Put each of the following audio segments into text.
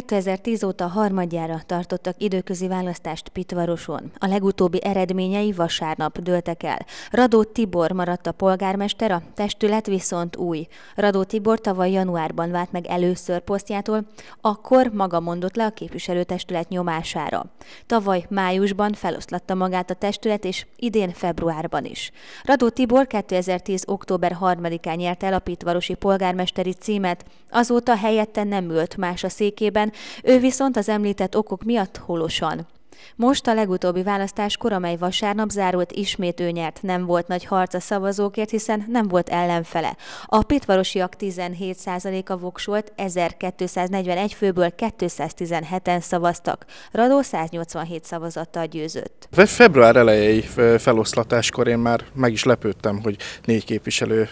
2010 óta harmadjára tartottak időközi választást Pitvaroson. A legutóbbi eredményei vasárnap dőltek el. Radó Tibor maradt a polgármester, a testület viszont új. Radó Tibor tavaly januárban vált meg először posztjától, akkor maga mondott le a képviselőtestület nyomására. Tavaly májusban feloszlatta magát a testület, és idén februárban is. Radó Tibor 2010. október 3-án nyerte el a Pitvarosi polgármesteri címet, azóta helyette nem ült más a székében, ő viszont az említett okok miatt holosan most a legutóbbi választás koramely vasárnap zárult, ismét ő nyert. Nem volt nagy harc a szavazókért, hiszen nem volt ellenfele. A pitvarosiak 17%-a voksolt, 1241 főből 217-en szavaztak. Radó 187 szavazattal győzött. Február elejei feloszlatáskor én már meg is lepődtem, hogy négy képviselő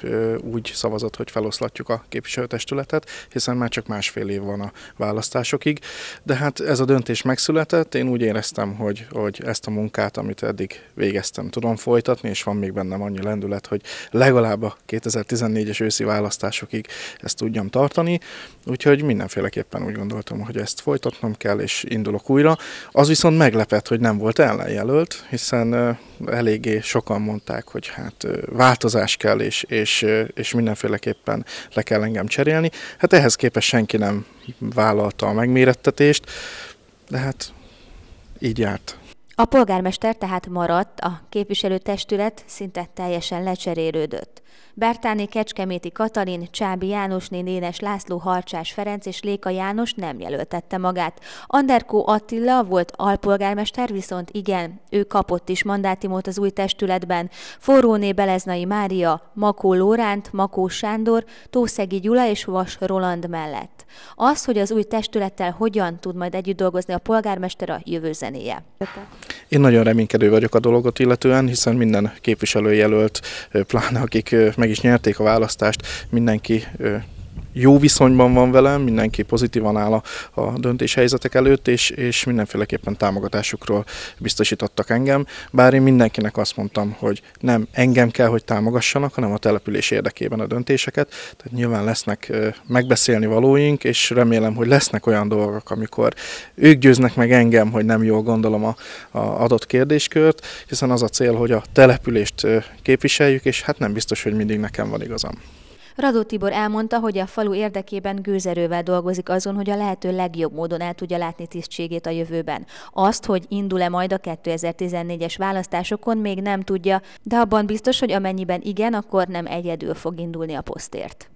úgy szavazott, hogy feloszlatjuk a képviselőtestületet, hiszen már csak másfél év van a választásokig. De hát ez a döntés megszületett, én úgy éreztem, éreztem, hogy, hogy ezt a munkát, amit eddig végeztem, tudom folytatni, és van még bennem annyi lendület, hogy legalább a 2014-es őszi választásokig ezt tudjam tartani, úgyhogy mindenféleképpen úgy gondoltam, hogy ezt folytatnom kell, és indulok újra. Az viszont meglepett, hogy nem volt ellenjelölt, hiszen eléggé sokan mondták, hogy hát változás kell, és, és, és mindenféleképpen le kell engem cserélni. Hát ehhez képest senki nem vállalta a megmérettetést, de hát így járt. A polgármester tehát maradt, a képviselőtestület szinte teljesen lecserélődött. Bertáné Kecskeméti Katalin, Csábi Jánosné Nénes László Harcsás Ferenc és Léka János nem jelöltette magát. Anderkó Attila volt alpolgármester, viszont igen, ő kapott is mandátumot az új testületben. Forróné Beleznai Mária, Makó Lóránt, Makó Sándor, Tószegi Gyula és Vas Roland mellett. Az, hogy az új testülettel hogyan tud majd együtt dolgozni a polgármester a jövő zenéje. Én nagyon reménykedő vagyok a dologot illetően, hiszen minden képviselőjelölt, pláne akik meg is nyerték a választást, mindenki jó viszonyban van velem, mindenki pozitívan áll a, a döntéshelyzetek előtt, és, és mindenféleképpen támogatásukról biztosítottak engem, bár én mindenkinek azt mondtam, hogy nem engem kell, hogy támogassanak, hanem a település érdekében a döntéseket, tehát nyilván lesznek megbeszélni valóink, és remélem, hogy lesznek olyan dolgok, amikor ők győznek meg engem, hogy nem jól gondolom a, a adott kérdéskört, hiszen az a cél, hogy a települést képviseljük, és hát nem biztos, hogy mindig nekem van igazam. Radó Tibor elmondta, hogy a falu érdekében gőzerővel dolgozik azon, hogy a lehető legjobb módon el tudja látni tisztségét a jövőben. Azt, hogy indul-e majd a 2014-es választásokon, még nem tudja, de abban biztos, hogy amennyiben igen, akkor nem egyedül fog indulni a posztért.